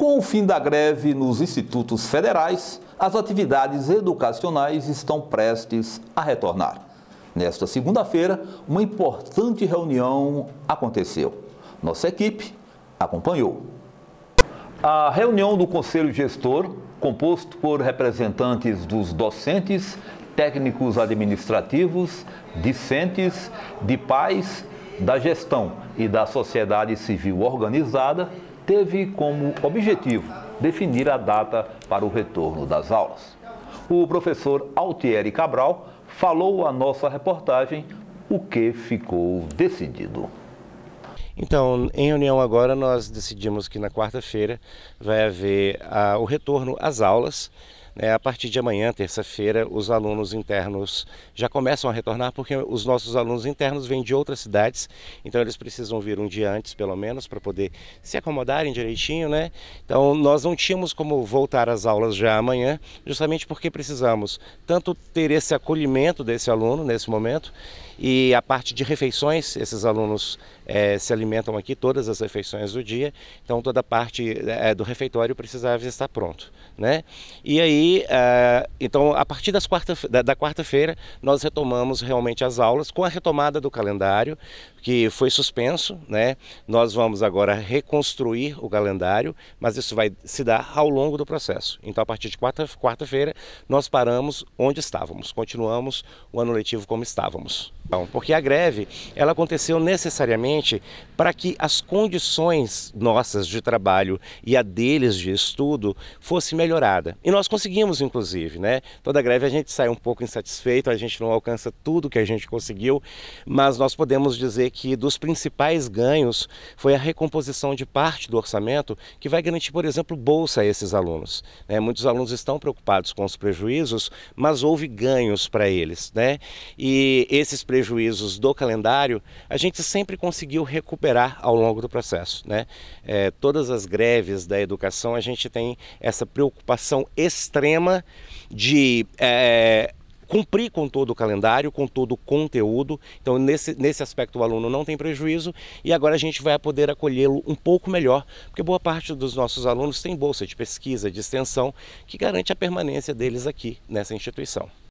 Com o fim da greve nos institutos federais, as atividades educacionais estão prestes a retornar. Nesta segunda-feira, uma importante reunião aconteceu. Nossa equipe acompanhou. A reunião do Conselho Gestor, composto por representantes dos docentes, técnicos administrativos, discentes, de pais, da gestão e da sociedade civil organizada, teve como objetivo definir a data para o retorno das aulas. O professor Altieri Cabral falou à nossa reportagem o que ficou decidido. Então, em reunião agora, nós decidimos que na quarta-feira vai haver a, ah, o retorno às aulas é, a partir de amanhã, terça-feira, os alunos internos já começam a retornar, porque os nossos alunos internos vêm de outras cidades, então eles precisam vir um dia antes, pelo menos, para poder se acomodarem direitinho, né? Então nós não tínhamos como voltar às aulas já amanhã, justamente porque precisamos tanto ter esse acolhimento desse aluno nesse momento, e a parte de refeições, esses alunos é, se alimentam aqui todas as refeições do dia, então toda a parte é, do refeitório precisava estar pronto, né? E aí uh, então, a partir quarta, da, da quarta-feira, nós retomamos realmente as aulas com a retomada do calendário, que foi suspenso, né? Nós vamos agora reconstruir o calendário, mas isso vai se dar ao longo do processo. Então, a partir de quarta-feira, nós paramos onde estávamos, continuamos o ano letivo como estávamos. Porque a greve ela aconteceu necessariamente para que as condições nossas de trabalho e a deles de estudo fosse melhorada. E nós conseguimos, inclusive, né? Toda greve a gente sai um pouco insatisfeito, a gente não alcança tudo que a gente conseguiu, mas nós podemos dizer que dos principais ganhos foi a recomposição de parte do orçamento que vai garantir, por exemplo, bolsa a esses alunos. Né? Muitos alunos estão preocupados com os prejuízos, mas houve ganhos para eles, né? E esses prejuízos prejuízos do calendário, a gente sempre conseguiu recuperar ao longo do processo. Né? É, todas as greves da educação, a gente tem essa preocupação extrema de. É, cumprir com todo o calendário, com todo o conteúdo. Então, nesse, nesse aspecto, o aluno não tem prejuízo e agora a gente vai poder acolhê-lo um pouco melhor, porque boa parte dos nossos alunos tem bolsa de pesquisa, de extensão, que garante a permanência deles aqui nessa instituição.